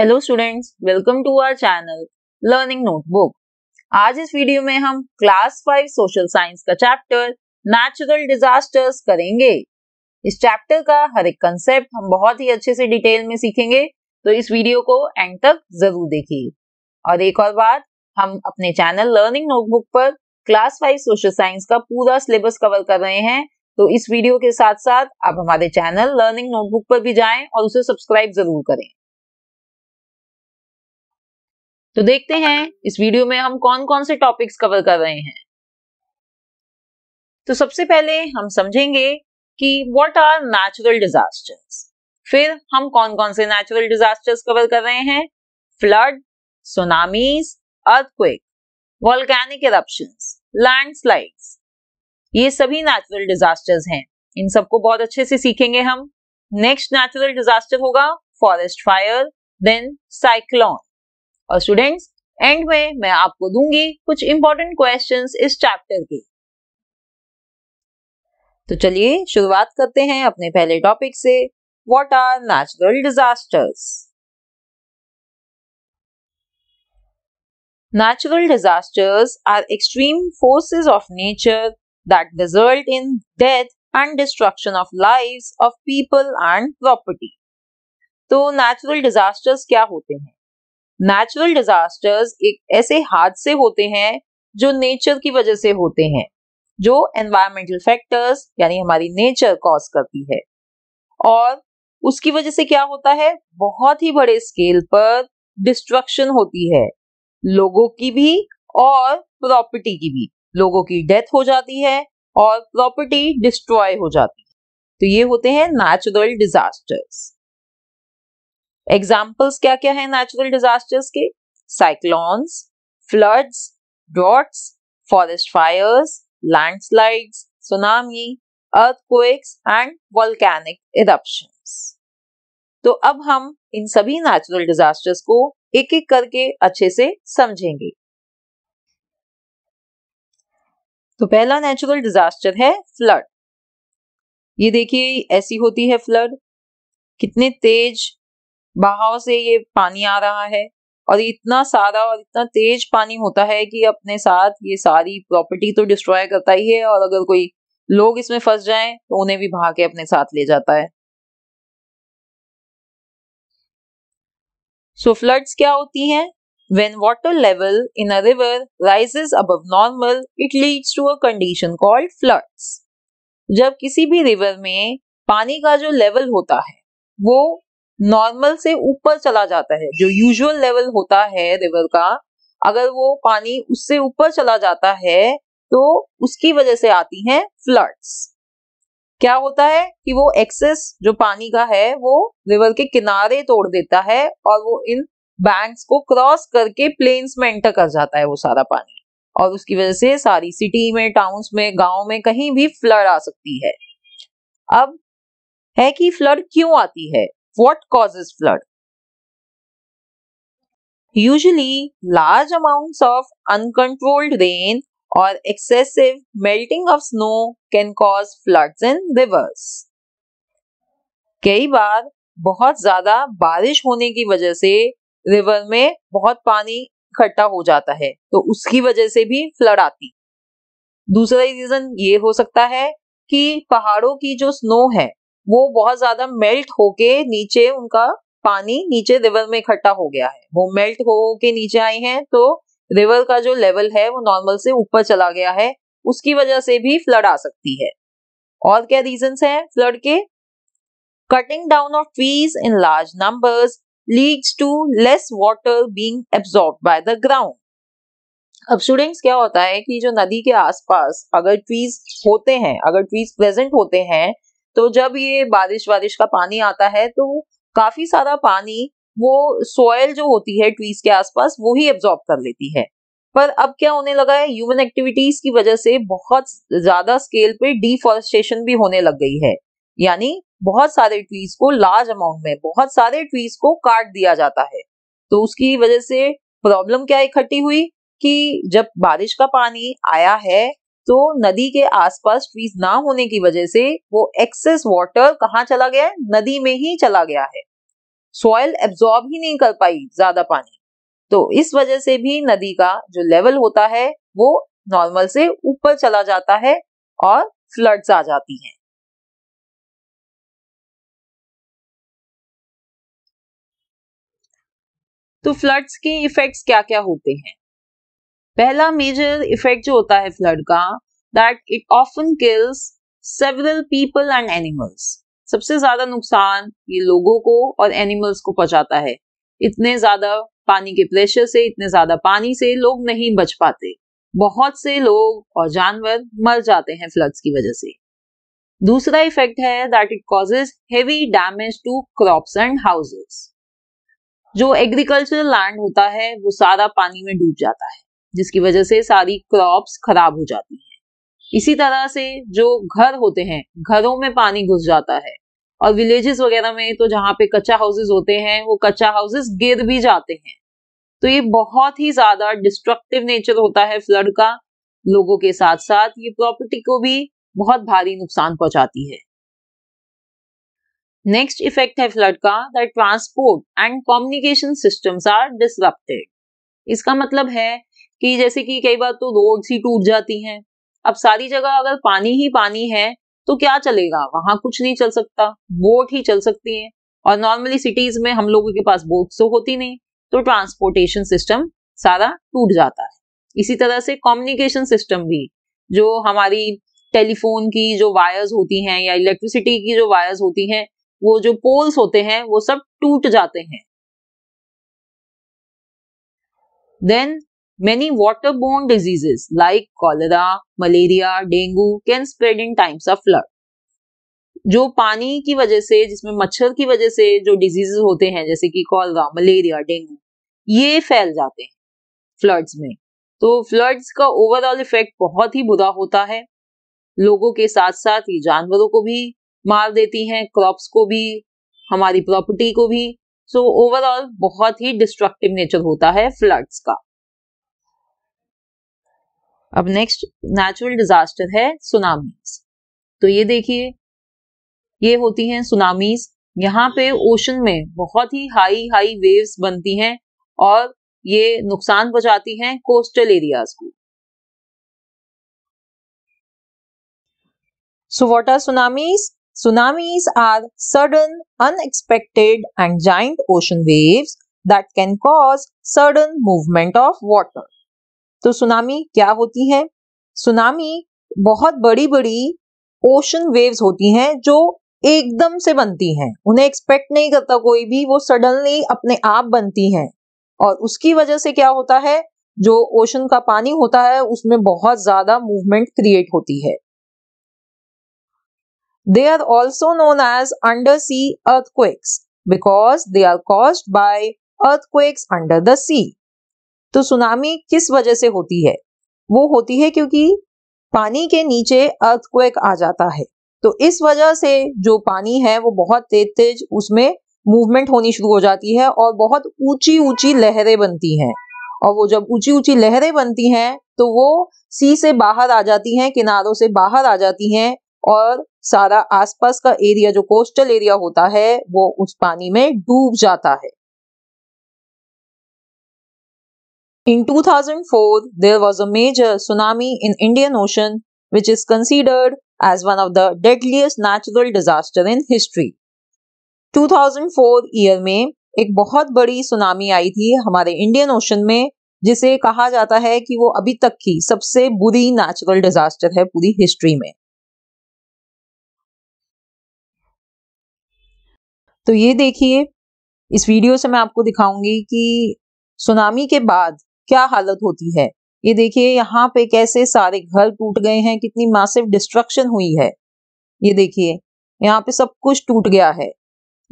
Hello students welcome to our channel learning notebook आज इस video में हम क्लास फाइव सोशल साइंस का चैप्टर नेचुरल डिजास्टर्स करेंगे इस चैप्टर का हर एक कंसेप्ट हम बहुत ही अच्छे से डिटेल में सीखेंगे तो इस वीडियो को एंड तक जरूर देखिए और एक और बात हम अपने चैनल लर्निंग नोटबुक पर क्लास फाइव सोशल साइंस का पूरा सिलेबस कवर कर रहे हैं तो इस वीडियो के साथ साथ आप हमारे चैनल लर्निंग नोटबुक पर भी जाए और उसे सब्सक्राइब जरूर करें तो देखते हैं इस वीडियो में हम कौन कौन से टॉपिक्स कवर कर रहे हैं तो सबसे पहले हम समझेंगे कि व्हाट आर नेचुरल डिजास्टर्स फिर हम कौन कौन से नेचुरल डिजास्टर्स कवर कर रहे हैं flood tsunamis earthquake volcanic eruption landslides ये सभी नेचुरल डिजास्टर्स हैं इन सबको बहुत अच्छे से सीखेंगे हम नेक्स्ट नेचुरल डिजास्टर होगा फॉरेस्ट फायर देन साइक्लोन और स्टूडेंट्स एंड में मैं आपको दूंगी कुछ इंपॉर्टेंट क्वेश्चन इस चैप्टर के तो चलिए शुरुआत करते हैं अपने पहले टॉपिक से what are natural disasters natural disasters are extreme forces of nature that result in death and destruction of life of people and property तो नेचुरल डिजास्टर्स क्या होते हैं नेचुरल डिजास्टर्स एक ऐसे हादसे होते हैं जो नेचर की वजह से होते हैं जो एनवायरमेंटल फैक्टर्स यानी हमारी नेचर कॉज करती है और उसकी वजह से क्या होता है बहुत ही बड़े स्केल पर डिस्ट्रक्शन होती है लोगों की भी और प्रॉपर्टी की भी लोगों की डेथ हो जाती है और प्रॉपर्टी डिस्ट्रॉय हो जाती है तो ये होते हैं नेचुरल डिजास्टर्स एग्जाम्पल्स क्या क्या है नेचुरल डिजास्टर्स के cyclones floods droughts forest fires landslides tsunami earthquakes and volcanic eruption तो अब हम इन सभी नेचुरल डिजास्टर्स को एक एक करके अच्छे से समझेंगे तो पहला नेचुरल डिजास्टर है फ्लड ये देखिए ऐसी होती है फ्लड कितने तेज बहाव से ये पानी आ रहा है और इतना सारा और इतना तेज पानी होता है कि अपने साथ ये सारी प्रॉपर्टी तो डिस्ट्रॉय करता ही है और अगर कोई लोग इसमें फंस जाएं तो उन्हें भी बहा के अपने साथ ले जाता है सो so, फ्लड्स क्या होती हैं when water level in a river rises above normal it leads to a condition called floods जब किसी भी रिवर में पानी का जो लेवल होता है वो नॉर्मल से ऊपर चला जाता है जो यूजुअल लेवल होता है रिवर का अगर वो पानी उससे ऊपर चला जाता है तो उसकी वजह से आती हैं फ्लड्स क्या होता है कि वो एक्सेस जो पानी का है वो रिवर के किनारे तोड़ देता है और वो इन बैंक्स को क्रॉस करके प्लेन्स में एंटर कर जाता है वो सारा पानी और उसकी वजह से सारी सिटी में टाउन्स में गांव में कहीं भी फ्लड आ सकती है अब है कि फ्लड क्यों आती है What causes flood? Usually, large amounts of uncontrolled rain or excessive melting of snow can cause floods in rivers. कई बार बहुत ज्यादा बारिश होने की वजह से रिवर में बहुत पानी इकट्ठा हो जाता है तो उसकी वजह से भी फ्लड आती दूसरा रीजन ये हो सकता है कि पहाड़ों की जो स्नो है वो बहुत ज्यादा मेल्ट होके नीचे उनका पानी नीचे रिवर में इकट्ठा हो गया है वो मेल्ट होके नीचे आए हैं तो रिवर का जो लेवल है वो नॉर्मल से ऊपर चला गया है उसकी वजह से भी फ्लड आ सकती है और क्या रीजन हैं फ्लड के cutting down of trees in large numbers leads to less water being absorb by the ground अब स्टूडेंट्स क्या होता है कि जो नदी के आसपास अगर ट्रीज होते हैं अगर ट्रीज प्रेजेंट होते हैं तो जब ये बारिश वारिश का पानी आता है तो काफी सारा पानी वो सॉयल जो होती है ट्रीज के आसपास वो ही एब्जॉर्ब कर लेती है पर अब क्या होने लगा है ह्यूमन एक्टिविटीज की वजह से बहुत ज्यादा स्केल पे डिफॉरेस्टेशन भी होने लग गई है यानी बहुत सारे ट्रीज को लार्ज अमाउंट में बहुत सारे ट्रीज को काट दिया जाता है तो उसकी वजह से प्रॉब्लम क्या इकट्ठी हुई कि जब बारिश का पानी आया है तो नदी के आसपास ट्रीज ना होने की वजह से वो एक्सेस वाटर कहाँ चला गया है नदी में ही चला गया है सॉइल एब्जॉर्ब ही नहीं कर पाई ज्यादा पानी तो इस वजह से भी नदी का जो लेवल होता है वो नॉर्मल से ऊपर चला जाता है और फ्लड्स आ जाती हैं तो फ्लड्स के इफेक्ट्स क्या क्या होते हैं पहला मेजर इफेक्ट जो होता है फ्लड का that it often kills several people and animals सबसे ज्यादा नुकसान ये लोगों को और एनिमल्स को पहुंचाता है इतने ज्यादा पानी के प्रेशर से इतने ज्यादा पानी से लोग नहीं बच पाते बहुत से लोग और जानवर मर जाते हैं फ्लड्स की वजह से दूसरा इफेक्ट है that it causes heavy damage to crops and houses जो एग्रीकल्चरल लैंड होता है वो सारा पानी में डूब जाता है जिसकी वजह से सारी क्रॉप्स खराब हो जाती हैं इसी तरह से जो घर होते हैं घरों में पानी घुस जाता है और विलेजेस वगैरह में तो जहाँ पे कच्चा हाउसेज होते हैं वो कच्चा हाउसेज गिर भी जाते हैं तो ये बहुत ही ज्यादा डिस्ट्रक्टिव नेचर होता है फ्लड का लोगों के साथ साथ ये प्रॉपर्टी को भी बहुत भारी नुकसान पहुंचाती है नेक्स्ट इफेक्ट है फ्लड का that transport and communication systems are disrupted इसका मतलब है कि जैसे कि कई बार तो रोड्स ही टूट जाती हैं अब सारी जगह अगर पानी ही पानी है तो क्या चलेगा वहां कुछ नहीं चल सकता बोट ही चल सकती है और नॉर्मली सिटीज में हम लोगों के पास बोट तो होती नहीं तो ट्रांसपोर्टेशन सिस्टम सारा टूट जाता है इसी तरह से कम्युनिकेशन सिस्टम भी जो हमारी टेलीफोन की जो वायर्स होती हैं या इलेक्ट्रिसिटी की जो वायर्स होती हैं वो जो पोल्स होते हैं वो सब टूट जाते हैं then Many waterborne diseases like cholera, malaria, dengue can spread in times of flood. जो पानी की वजह से जिसमें मच्छर की वजह से जो डिजीजेस होते हैं जैसे कि कॉलरा मलेरिया डेंगू ये फैल जाते हैं फ्लड्स में तो फ्लड्स का ओवरऑल इफेक्ट बहुत ही बुरा होता है लोगों के साथ साथ ये जानवरों को भी मार देती हैं क्रॉप्स को भी हमारी प्रॉपर्टी को भी सो so, ओवरऑल बहुत ही डिस्ट्रक्टिव नेचर होता है फ्लड्स का अब नेक्स्ट नेचुरल डिजास्टर है सुनामीज तो ये देखिए ये होती हैं सुनामीज यहाँ पे ओशन में बहुत ही हाई हाई वेव्स बनती हैं और ये नुकसान पहुंचाती हैं कोस्टल एरियाज को so what are tsunamis tsunamis are sudden unexpected and giant ocean waves that can cause sudden movement of water तो सुनामी क्या होती है सुनामी बहुत बड़ी बड़ी ओशन वेव्स होती हैं जो एकदम से बनती हैं उन्हें एक्सपेक्ट नहीं करता कोई भी वो सडनली अपने आप बनती हैं और उसकी वजह से क्या होता है जो ओशन का पानी होता है उसमें बहुत ज्यादा मूवमेंट क्रिएट होती है they are also known as under sea earthquakes because they are caused by earthquakes under the sea तो सुनामी किस वजह से होती है वो होती है क्योंकि पानी के नीचे अर्थक्वेक आ जाता है तो इस वजह से जो पानी है वो बहुत तेज तेज उसमें मूवमेंट होनी शुरू हो जाती है और बहुत ऊंची ऊंची लहरें बनती हैं और वो जब ऊंची ऊंची लहरें बनती हैं तो वो सी से बाहर आ जाती हैं किनारों से बाहर आ जाती हैं और सारा आसपास का एरिया जो कोस्टल एरिया होता है वो उस पानी में डूब जाता है In 2004, there was a major tsunami in Indian Ocean which is considered as one of the deadliest natural disaster in history. 2004 year में एक बहुत बड़ी सुनामी आई थी हमारे इंडियन ओशन में जिसे कहा जाता है कि वो अभी तक की सबसे बुरी नेचुरल डिजास्टर है पूरी हिस्ट्री में तो ये देखिए इस वीडियो से मैं आपको दिखाऊंगी कि सुनामी के बाद क्या हालत होती है ये देखिए यहाँ पे कैसे सारे घर टूट गए हैं कितनी मासिव डिस्ट्रक्शन हुई है ये देखिए यहाँ पे सब कुछ टूट गया है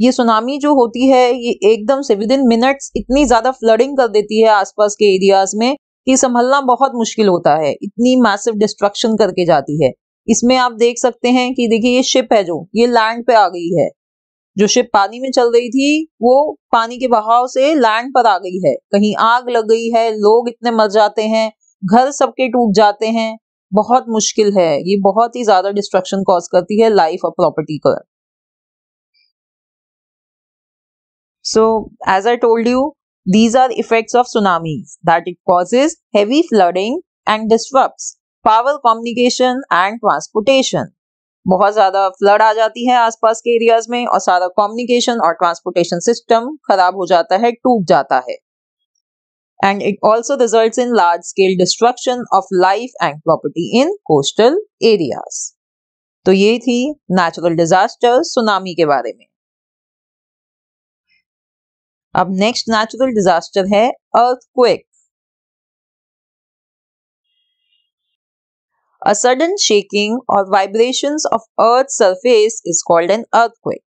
ये सुनामी जो होती है ये एकदम से विद इन मिनट्स इतनी ज्यादा फ्लडिंग कर देती है आसपास के एरियाज में कि संभलना बहुत मुश्किल होता है इतनी मैसिव डिस्ट्रक्शन करके जाती है इसमें आप देख सकते हैं कि देखिए ये शिप है जो ये लैंड पे आ गई है जो शिप पानी में चल रही थी वो पानी के बहाव से लैंड पर आ गई है कहीं आग लग गई है लोग इतने मर जाते हैं घर सबके टूट जाते हैं बहुत मुश्किल है ये बहुत ही ज्यादा डिस्ट्रक्शन कॉज करती है लाइफ और प्रॉपर्टी का so as I told you these are effects of tsunami that it causes heavy flooding and disturbs power communication and transportation बहुत ज्यादा फ्लड आ जाती है आसपास के एरियाज में और सारा कम्युनिकेशन और ट्रांसपोर्टेशन सिस्टम खराब हो जाता है टूट जाता है and it also result in large scale destruction of life and property in coastal areas तो ये थी नेचुरल डिजास्टर सुनामी के बारे में अब नेक्स्ट नेचुरल डिजास्टर है earthquake A sudden shaking or vibrations of earth's surface is called an earthquake.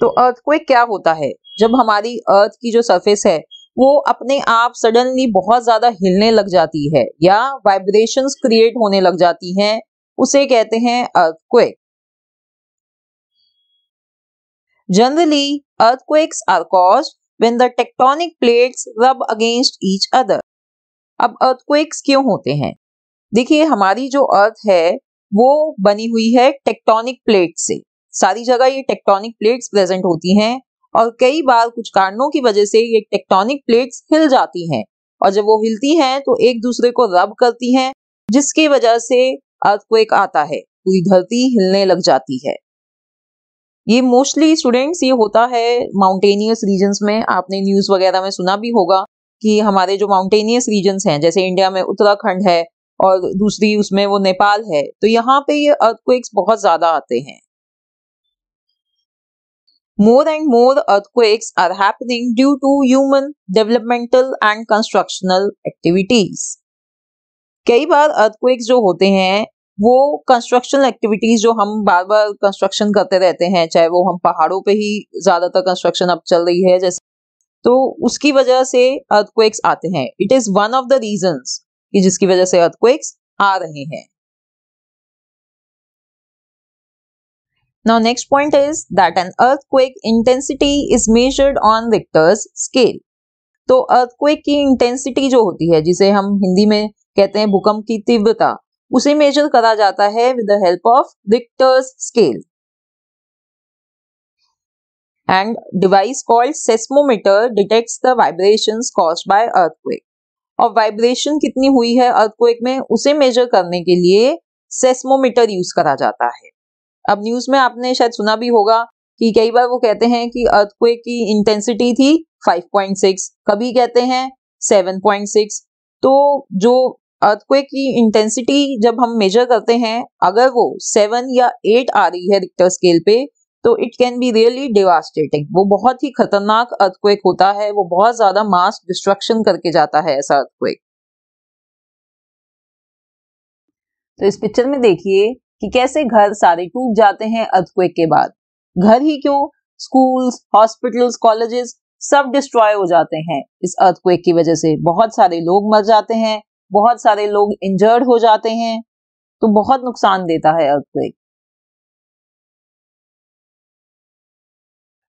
तो earthquake क्या होता है जब हमारी अर्थ की जो सरफेस है वो अपने आप सडनली बहुत ज्यादा हिलने लग जाती है या वाइब्रेशंस क्रिएट होने लग जाती हैं उसे कहते हैं earthquake Generally, earthquakes are caused when the tectonic plates rub against each other. अब अर्थक्वेक्स क्यों होते हैं देखिए हमारी जो अर्थ है वो बनी हुई है टेक्टोनिक प्लेट से सारी जगह ये टेक्टोनिक प्लेट्स प्रेजेंट होती हैं और कई बार कुछ कारणों की वजह से ये टेक्टोनिक प्लेट्स हिल जाती हैं और जब वो हिलती हैं तो एक दूसरे को रब करती हैं जिसकी वजह से अर्थ को एक आता है पूरी धरती हिलने लग जाती है ये मोस्टली स्टूडेंट्स ये होता है माउंटेनियस रीजन्स में आपने न्यूज वगैरह में सुना भी होगा कि हमारे जो माउंटेनियस रीजन्स हैं जैसे इंडिया में उत्तराखंड है और दूसरी उसमें वो नेपाल है तो यहाँ पे ये अर्थक्वेक्स बहुत ज्यादा आते हैं more and more earthquakes are happening due to human developmental and constructional activities कई बार अर्थक्वेक्स जो होते हैं वो कंस्ट्रक्शनल एक्टिविटीज जो हम बार बार कंस्ट्रक्शन करते रहते हैं चाहे वो हम पहाड़ों पे ही ज्यादातर कंस्ट्रक्शन अब चल रही है जैसे तो उसकी वजह से अर्थक्वेक्स आते हैं it is one of the reasons कि जिसकी वजह से अर्थक्वेक्स आ रहे हैं now next point is that an earthquake intensity is measured on Richter's scale तो अर्थक्वेक की इंटेंसिटी जो होती है जिसे हम हिंदी में कहते हैं भूकंप की तीव्रता उसे मेजर करा जाता है with the help of Richter's scale and device called seismometer detects the vibrations caused by earthquake और वाइब्रेशन कितनी हुई है अर्थक्वेक में उसे मेजर करने के लिए सेस्मोमीटर यूज करा जाता है अब न्यूज में आपने शायद सुना भी होगा कि कई बार वो कहते हैं कि अर्थक्वेक की इंटेंसिटी थी 5.6 कभी कहते हैं 7.6 तो जो अर्थक्वेक की इंटेंसिटी जब हम मेजर करते हैं अगर वो सेवन या एट आ रही है रिक्टर स्केल पे तो it can be really devastating वो बहुत ही खतरनाक अर्थक्वेक होता है वो बहुत ज्यादा मास डिस्ट्रक्शन करके जाता है ऐसा अर्थक्वेक तो इस पिक्चर में देखिए कि कैसे घर सारे टूट जाते हैं अर्थक्वेक के बाद घर ही क्यों स्कूल्स हॉस्पिटल्स कॉलेजेस सब डिस्ट्रॉय हो जाते हैं इस अर्थक्वेक की वजह से बहुत सारे लोग मर जाते हैं बहुत सारे लोग इंजर्ड हो जाते हैं तो बहुत नुकसान देता है अर्थक्वेक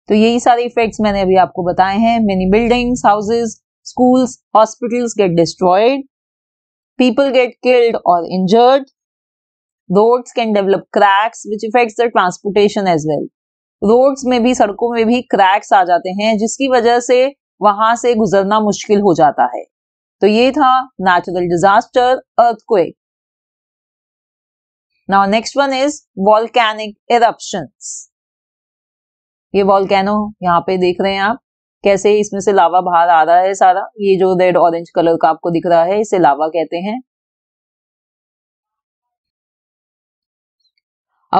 तो यही सारे इफेक्ट्स मैंने अभी आपको बताए हैं many buildings houses schools hospitals get destroyed people get killed और injured roads can develop cracks which effects the transportation as well roads में भी सड़कों में भी क्रैक्स आ जाते हैं जिसकी वजह से वहां से गुजरना मुश्किल हो जाता है तो ये था natural disaster earthquake now next one is volcanic eruptions ये वॉलकैनो यहाँ पे देख रहे हैं आप कैसे इसमें से लावा बाहर आ रहा है सारा ये जो रेड ऑरेंज कलर का आपको दिख रहा है इसे लावा कहते हैं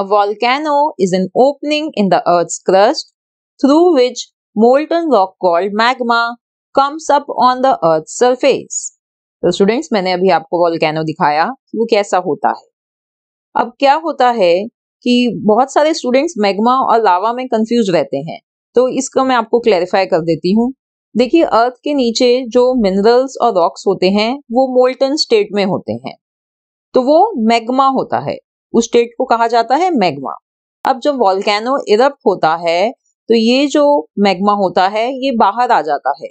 a volcano is an opening in the earth crust through which molten rock called magma comes up on the earth surface तो स्टूडेंट्स मैंने अभी आपको वॉलकैनो दिखाया वो कैसा होता है अब क्या होता है कि बहुत सारे स्टूडेंट्स मैग्मा और लावा में कंफ्यूज रहते हैं तो इसको मैं आपको क्लैरिफाई कर देती हूँ देखिए अर्थ के नीचे जो मिनरल्स और रॉक्स होते हैं वो मोल्टन स्टेट में होते हैं तो वो मैग्मा होता है उस स्टेट को कहा जाता है मैग्मा अब जब वॉल्केनो इरप्ट होता है तो ये जो मैग्मा होता है ये बाहर आ जाता है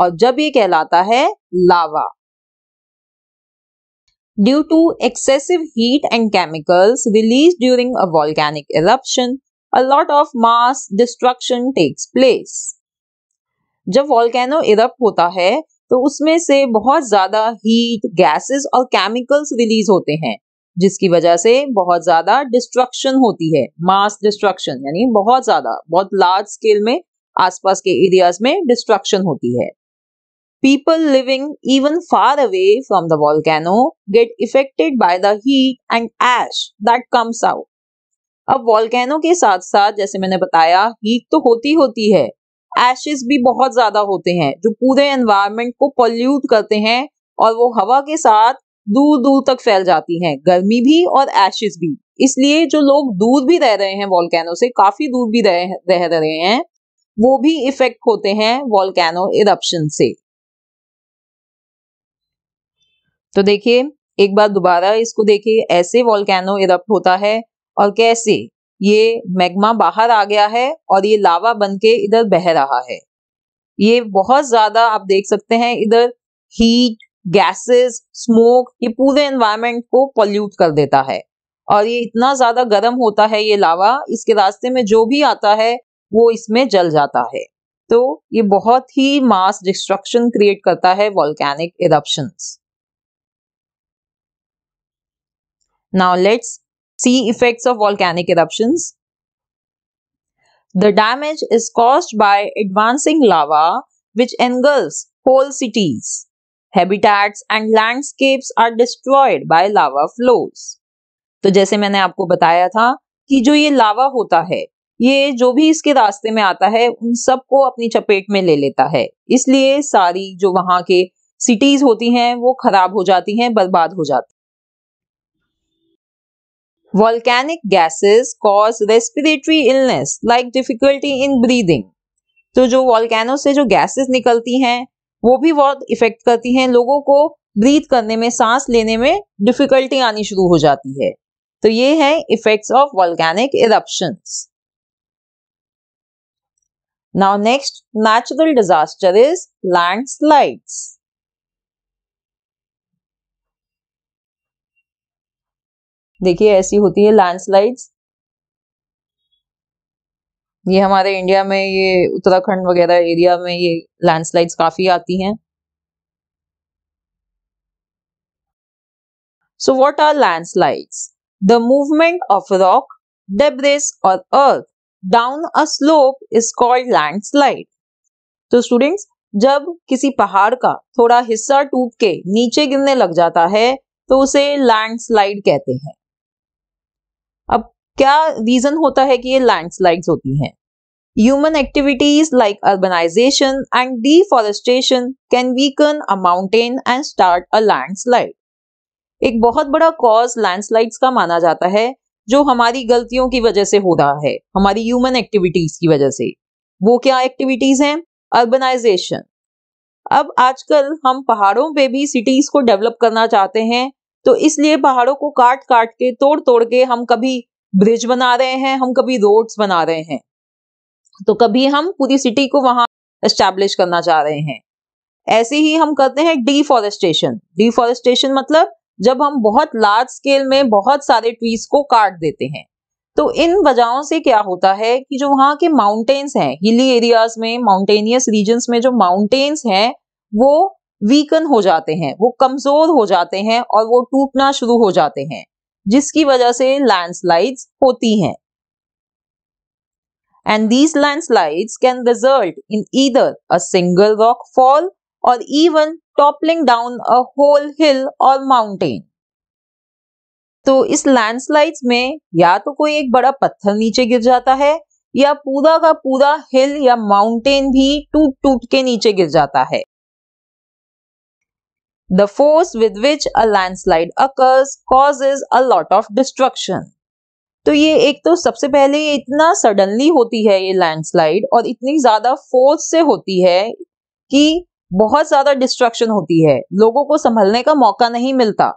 और जब ये कहलाता है lava due to excessive heat and chemicals released during a volcanic eruption, a lot of mass destruction takes place. जब वॉल्केनो इरप्ट होता है तो उसमें से बहुत ज्यादा हीट गैसेस और केमिकल्स रिलीज होते हैं जिसकी वजह से बहुत ज्यादा डिस्ट्रक्शन होती है मास डिस्ट्रक्शन यानी बहुत ज्यादा बहुत लार्ज स्केल में आसपास के एरियाज में डिस्ट्रक्शन होती है People living even far away from the volcano get affected by the heat and ash that comes out. अब वॉल्केनो के साथ साथ जैसे मैंने बताया हीट तो होती होती है एशेस भी बहुत ज्यादा होते हैं जो पूरे एनवायरमेंट को पॉल्यूट करते हैं और वो हवा के साथ दूर दूर तक फैल जाती हैं गर्मी भी और एशेस भी इसलिए जो लोग दूर भी रह रहे हैं वॉल्केनो से काफी दूर भी रह रह रहे हैं वो भी इफेक्ट होते हैं वॉल्केनो इरप्शन से तो देखिए एक बार दोबारा इसको देखिए ऐसे वॉलकैनो इरप्ट होता है और कैसे ये मैग्मा बाहर आ गया है और ये लावा बन के इधर बह रहा है ये बहुत ज्यादा आप देख सकते हैं इधर हीट गैसेस स्मोक ये पूरे एनवायरमेंट को पॉल्यूट कर देता है और ये इतना ज्यादा गर्म होता है ये लावा इसके रास्ते में जो भी आता है वो इसमें जल जाता है तो ये बहुत ही मास डिस्ट्रक्शन क्रिएट करता है volcanic eruptions Now let's see effects of volcanic eruptions. The damage is caused by advancing lava which engulfs whole cities. Habitats and landscapes are destroyed by lava flows. तो जैसे मैंने आपको बताया था कि जो ये lava होता है ये जो भी इसके रास्ते में आता है उन सबको अपनी चपेट में ले लेता है इसलिए सारी जो वहां के सिटीज होती हैं वो खराब हो जाती हैं बर्बाद हो जाती volcanic gases cause respiratory illness like difficulty in breathing तो जो वॉल्केनो से जो गैसेस निकलती हैं वो भी बहुत इफेक्ट करती हैं लोगों को ब्रीथ करने में सांस लेने में डिफिकल्टी आनी शुरू हो जाती है तो ये है effects of volcanic eruption now next natural disaster is landslides देखिए ऐसी होती है लैंडस्लाइड्स ये हमारे इंडिया में ये उत्तराखंड वगैरह एरिया में ये लैंडस्लाइड्स काफी आती हैं are land are the movement of rock rock, और earth down a slope is called landslide तो स्टूडेंट्स जब किसी पहाड़ का थोड़ा हिस्सा टूट के नीचे गिरने लग जाता है तो उसे लैंडस्लाइड कहते हैं क्या रीजन होता है कि ये लैंडस्लाइड्स होती हैं human activities like urbanisation and can can weaken a and start a landslide एक बहुत बड़ा कॉज लैंडस्लाइड्स का माना जाता है जो हमारी गलतियों की वजह से हो रहा है हमारी ह्यूमन एक्टिविटीज की वजह से वो क्या एक्टिविटीज हैं अर्बनाइजेशन अब आजकल हम पहाड़ों पे भी सिटीज को डेवलप करना चाहते हैं तो इसलिए पहाड़ों को काट काट के तोड़ तोड़ के हम कभी ब्रिज बना रहे हैं हम कभी रोड्स बना रहे हैं तो कभी हम पूरी सिटी को वहां एस्टेब्लिश करना चाह रहे हैं ऐसे ही हम करते हैं डिफॉरेस्टेशन डिफॉरेस्टेशन मतलब जब हम बहुत लार्ज स्केल में बहुत सारे ट्रीज को काट देते हैं तो इन वजहों से क्या होता है कि जो वहाँ के माउंटेन्स हैं हिली एरियाज में माउंटेनियस रीजन्स में जो माउंटेन्स हैं वो वीकन हो जाते हैं वो कमजोर हो जाते हैं और वो टूटना शुरू हो जाते हैं जिसकी वजह से लैंडस्लाइड्स होती हैं and these land landslides can result in either a single rock fall or even toppling down a whole hill or mountain तो इस लैंडस्लाइड्स में या तो कोई एक बड़ा पत्थर नीचे गिर जाता है या पूरा का पूरा हिल या माउंटेन भी टूट टूट के नीचे गिर जाता है The force with which a landslide occurs causes a lot of destruction. तो ये एक तो सबसे पहले ये इतना सडनली होती है ये लैंडस्लाइड और इतनी ज्यादा फोर्स से होती है कि बहुत ज्यादा डिस्ट्रक्शन होती है लोगों को संभलने का मौका नहीं मिलता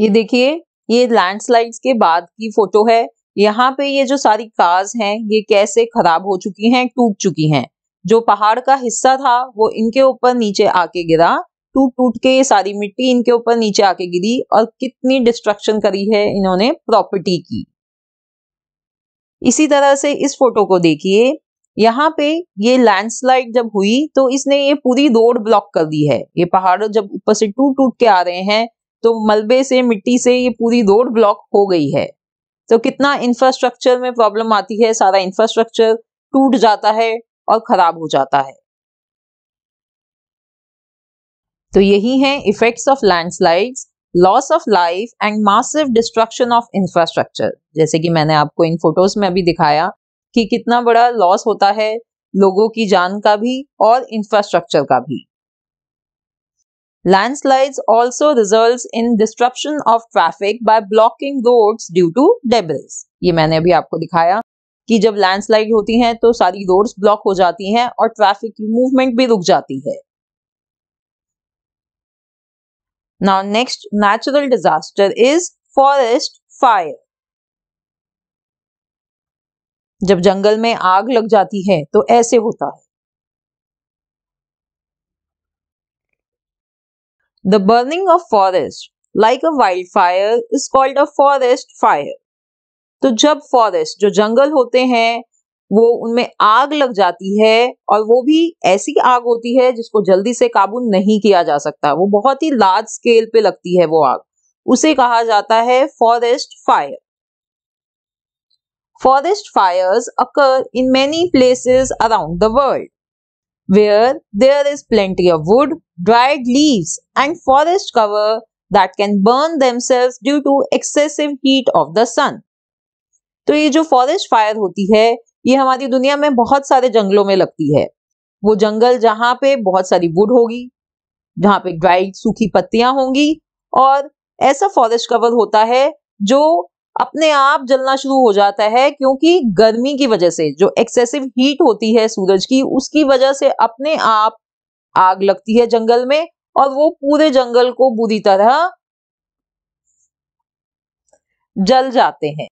ये देखिए ये लैंडस्लाइड्स के बाद की फोटो है यहाँ पे ये जो सारी कार्स हैं ये कैसे खराब हो चुकी हैं टूट चुकी हैं जो पहाड़ का हिस्सा था वो इनके ऊपर नीचे आके गिरा टूट टूट के ये सारी मिट्टी इनके ऊपर नीचे आके गिरी और कितनी डिस्ट्रक्शन करी है इन्होंने प्रॉपर्टी की इसी तरह से इस फोटो को देखिए यहाँ पे ये लैंडस्लाइड जब हुई तो इसने ये पूरी रोड ब्लॉक कर दी है ये पहाड़ जब ऊपर से टूट टूट के आ रहे हैं तो मलबे से मिट्टी से ये पूरी रोड ब्लॉक हो गई है तो कितना इंफ्रास्ट्रक्चर में प्रॉब्लम आती है सारा इंफ्रास्ट्रक्चर टूट जाता है और खराब हो जाता है तो यही है effects of landslides loss of life and massive destruction of infrastructure जैसे कि मैंने आपको इन फोटोज में अभी दिखाया कि कितना बड़ा लॉस होता है लोगों की जान का भी और इंफ्रास्ट्रक्चर का भी landslides also result in disruption of traffic by blocking roads due to debris ये मैंने अभी आपको दिखाया कि जब लैंडस्लाइड होती हैं तो सारी रोड्स ब्लॉक हो जाती हैं और ट्रैफिक की मूवमेंट भी रुक जाती है now next natural disaster is forest fire जब जंगल में आग लग जाती है तो ऐसे होता है the burning of forest like a wildfire is called a forest fire तो जब फॉरेस्ट जो जंगल होते हैं वो उनमें आग लग जाती है और वो भी ऐसी आग होती है जिसको जल्दी से काबू नहीं किया जा सकता वो बहुत ही लार्ज स्केल पे लगती है वो आग उसे कहा जाता है forest fire forest fire occur in many places around the world where there is plenty of wood dried leaves and forest cover that can burn themselves due to excessive heat of the sun तो ये जो forest fire होती है ये हमारी दुनिया में बहुत सारे जंगलों में लगती है वो जंगल जहाँ पे बहुत सारी वुड होगी जहाँ पे ड्राई सूखी पत्तियां होंगी और ऐसा फॉरेस्ट कवर होता है जो अपने आप जलना शुरू हो जाता है क्योंकि गर्मी की वजह से जो एक्सेसिव हीट होती है सूरज की उसकी वजह से अपने आप आग लगती है जंगल में और वो पूरे जंगल को बुरी तरह जल जाते हैं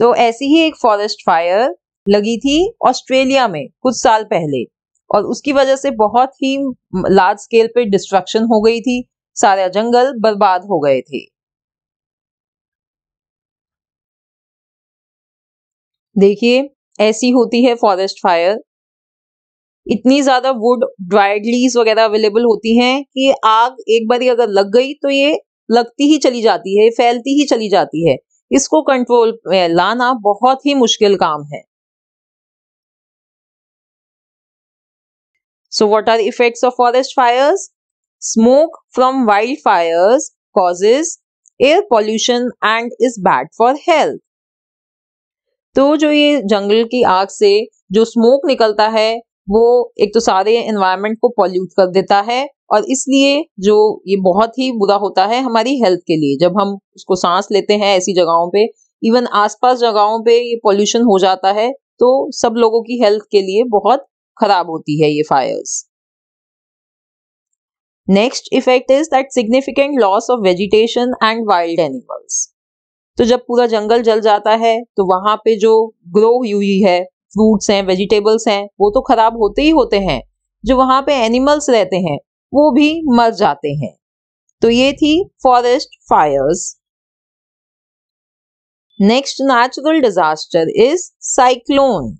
तो ऐसी ही एक फॉरेस्ट फायर लगी थी ऑस्ट्रेलिया में कुछ साल पहले और उसकी वजह से बहुत ही लार्ज स्केल पे डिस्ट्रक्शन हो गई थी सारा जंगल बर्बाद हो गए थे देखिए ऐसी होती है फॉरेस्ट फायर इतनी ज्यादा वुड ड्राइड लीज वगैरह अवेलेबल होती हैं कि आग एक बार अगर लग गई तो ये लगती ही चली जाती है फैलती ही चली जाती है इसको कंट्रोल में लाना बहुत ही मुश्किल काम है so what are effects of forest fires smoke from wild fires causes air pollution and is bad for health तो जो ये जंगल की आग से जो स्मोक निकलता है वो एक तो सारे एनवायरमेंट को पॉल्यूट कर देता है और इसलिए जो ये बहुत ही बुरा होता है हमारी हेल्थ के लिए जब हम उसको सांस लेते हैं ऐसी जगहों पे इवन आसपास जगहों पे ये पॉल्यूशन हो जाता है तो सब लोगों की हेल्थ के लिए बहुत खराब होती है ये fires next effect is that significant loss of vegetation and wild animals तो जब पूरा जंगल जल जाता है तो वहां पे जो ग्रो हुई हुई है फ्रूट्स हैं वेजिटेबल्स हैं वो तो खराब होते ही होते हैं जो वहां पे एनिमल्स रहते हैं वो भी मर जाते हैं तो ये थी forest fires next natural disaster is cyclone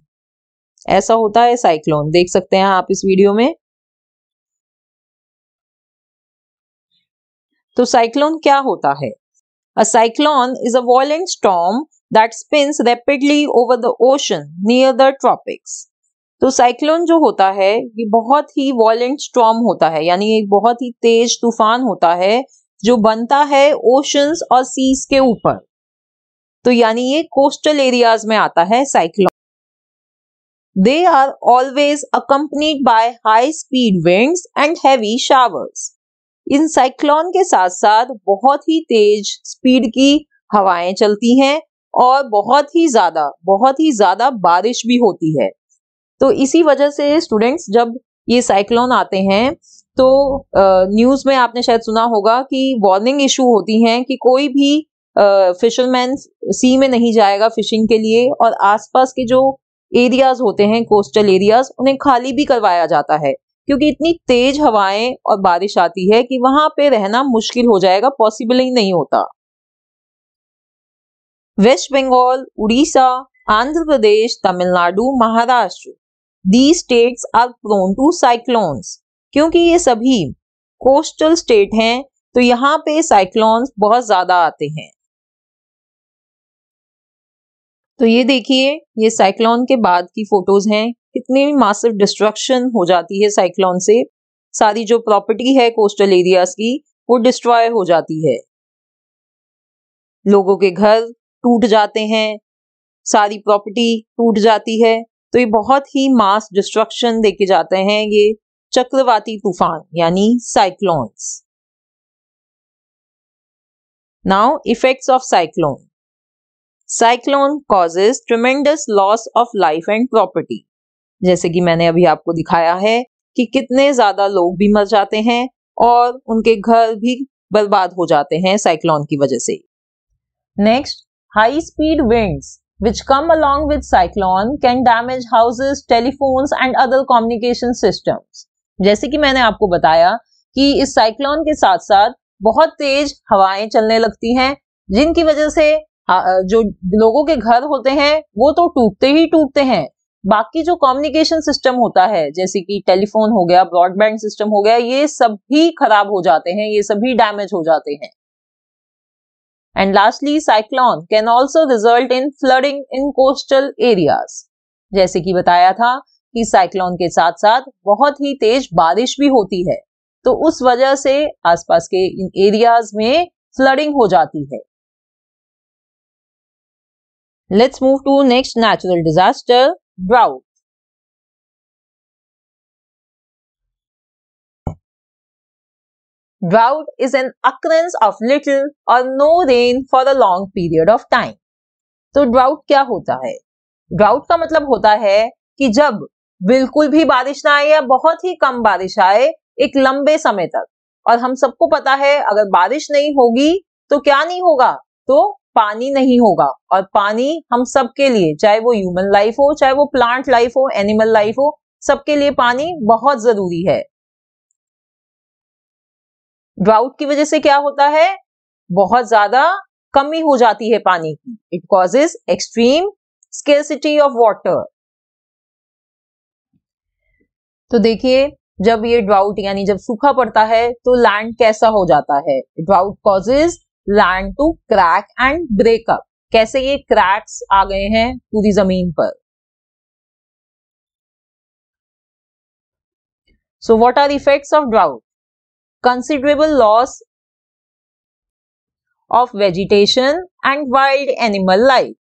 ऐसा होता है साइक्लोन देख सकते हैं आप इस वीडियो में तो साइक्लोन क्या होता है a cyclone is a violent storm that spins rapidly over the ocean near the tropics तो साइक्लोन जो होता है ये बहुत ही वॉयेंट स्ट्रॉम होता है यानी एक बहुत ही तेज तूफान होता है जो बनता है ओशंस और सीज के ऊपर तो यानी ये कोस्टल एरियाज में आता है cyclone they are always accompanied by high speed winds and heavy showers इन साइक्लोन के साथ साथ बहुत ही तेज स्पीड की हवाएं चलती हैं और बहुत ही ज्यादा बहुत ही ज्यादा बारिश भी होती है तो इसी वजह से स्टूडेंट्स जब ये साइक्लोन आते हैं तो न्यूज़ में आपने शायद सुना होगा कि वार्निंग इशू होती हैं कि कोई भी फिशरमैन सी में नहीं जाएगा फिशिंग के लिए और आसपास के जो एरियाज होते हैं कोस्टल एरियाज उन्हें खाली भी करवाया जाता है क्योंकि इतनी तेज हवाएं और बारिश आती है कि वहां पे रहना मुश्किल हो जाएगा पॉसिबल ही नहीं होता West Bengal Orissa Andhra Pradesh Tamil Nadu Maharashtra the states are prone to cyclones क्योंकि ये सभी कोस्टल स्टेट हैं तो यहाँ पे साइक्लोन्स बहुत ज्यादा आते हैं तो ये देखिए ये साइक्लोन के बाद की फोटोज हैं कितनी मासिव डिस्ट्रक्शन हो जाती है साइक्लोन से सारी जो प्रॉपर्टी है कोस्टल एरियाज की वो डिस्ट्रॉय हो जाती है लोगों के घर टूट जाते हैं सारी प्रॉपर्टी टूट जाती है तो ये बहुत ही मास डिस्ट्रक्शन देके जाते हैं ये चक्रवाती तूफान यानी cyclones now effects of cyclone cyclone causes tremendous loss of life and property जैसे कि मैंने अभी आपको दिखाया है कि कितने ज्यादा लोग भी मर जाते हैं और उनके घर भी बर्बाद हो जाते हैं साइक्लोन की वजह से next high speed winds which come along with cyclone can damage houses, telephones and other communication systems. जैसे कि मैंने आपको बताया कि इस साइक्लोन के साथ साथ बहुत तेज हवाएं चलने लगती हैं जिनकी वजह से जो लोगों के घर होते हैं वो तो टूटते ही टूटते हैं बाकी जो कम्युनिकेशन सिस्टम होता है जैसे कि टेलीफोन हो गया ब्रॉडबैंड सिस्टम हो गया ये सब भी खराब हो जाते हैं ये सभी डैमेज हो जाते हैं and lastly cyclone can also result in flooding in coastal area जैसे कि बताया था कि साइक्लोन के साथ साथ बहुत ही तेज बारिश भी होती है तो उस वजह से आसपास के इन एरियाज में फ्लडिंग हो जाती है let's move to next natural disaster drought drought is an occurrence of little or no rain for a long period of time. तो ड्राउट क्या होता है ड्राउट का मतलब होता है कि जब बिल्कुल भी बारिश ना आए या बहुत ही कम बारिश आए एक लंबे समय तक और हम सबको पता है अगर बारिश नहीं होगी तो क्या नहीं होगा तो पानी नहीं होगा और पानी हम सबके लिए चाहे वो ह्यूमन लाइफ हो चाहे वो प्लांट लाइफ हो एनिमल लाइफ हो सबके लिए पानी बहुत जरूरी है ड्राउट की वजह से क्या होता है बहुत ज्यादा कमी हो जाती है पानी की it causes extreme scarcity of water तो देखिए जब ये ड्राउट यानी जब सूखा पड़ता है तो लैंड कैसा हो जाता है drought causes land to crack and break up कैसे ये क्रैक्स आ गए हैं पूरी जमीन पर so what are effects of drought considerable loss of vegetation and wild animal life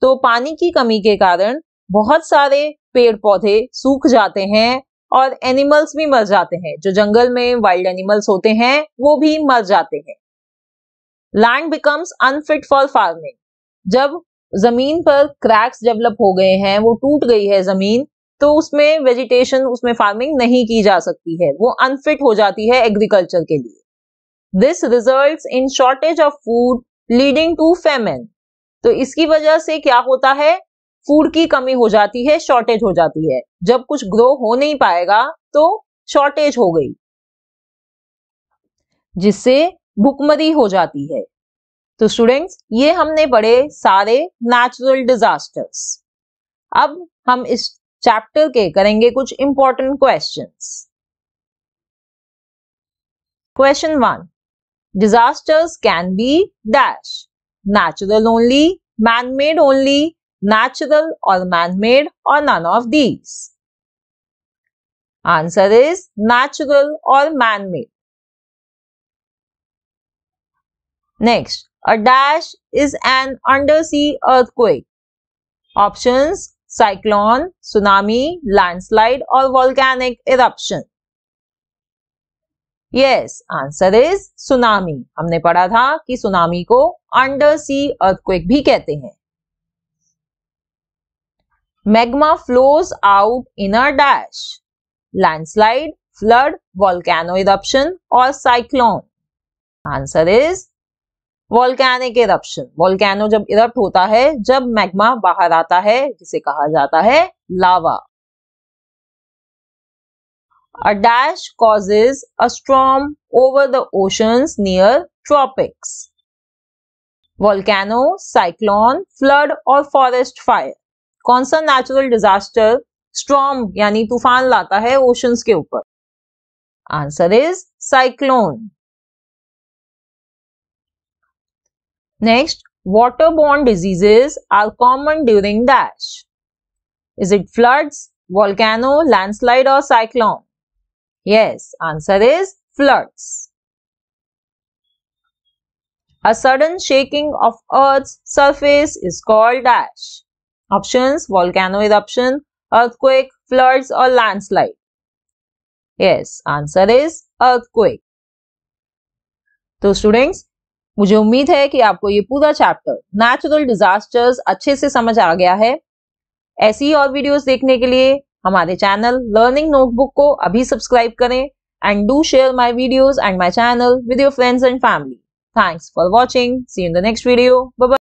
तो पानी की कमी के कारण बहुत सारे पेड़ पौधे सूख जाते हैं और एनिमल्स भी मर जाते हैं जो जंगल में वाइल्ड एनिमल्स होते हैं वो भी मर जाते हैं land becomes unfit for farming जब जमीन पर क्रैक्स डेवलप हो गए हैं वो टूट गई है जमीन तो उसमें वेजिटेशन उसमें फार्मिंग नहीं की जा सकती है वो अनफिट हो जाती है एग्रीकल्चर के लिए this result in shortage of food leading to famine तो इसकी वजह से क्या होता है फूड की कमी हो जाती है शॉर्टेज हो जाती है जब कुछ ग्रो हो नहीं पाएगा तो शॉर्टेज हो गई जिससे भुखमरी हो जाती है तो स्टूडेंट्स ये हमने पढ़े सारे नेचुरल डिजास्टर्स अब हम इस चैप्टर के करेंगे कुछ important question question one disasters can be dash natural only man made only natural और मेड और none of these answer is natural और man made next a dash is an sea earthquake option cyclone tsunami landslide और volcanic eruption yes answer is tsunami हमने पढ़ा था कि tsunami को under सी earthquake भी कहते हैं magma flows out in a dash landslide flood volcano eruption or cyclone answer is volcanic eruption volcano जब इरप्ट होता है जब मैग्मा बाहर आता है जिसे कहा जाता है lava a dash causes a storm over the oceans near tropics Volcano, cyclone flood or forest fire कौन सा नेचुरल डिजास्टर स्ट्रॉम यानी तूफान लाता है ओशंस के ऊपर answer is cyclone Next, waterborne diseases are common during dash. Is it floods, volcano, landslide or cyclone? Yes, answer is floods. A sudden shaking of earth's surface is called dash. Options, volcano eruption, earthquake, floods or landslide. Yes, answer is earthquake. So students, मुझे उम्मीद है कि आपको ये पूरा chapter natural disasters अच्छे से समझ आ गया है ऐसी और वीडियोस देखने के लिए हमारे चैनल लर्निंग नोटबुक को अभी सब्सक्राइब करें and do share my videos and my channel with your friends and family thanks for watching see in the next video bye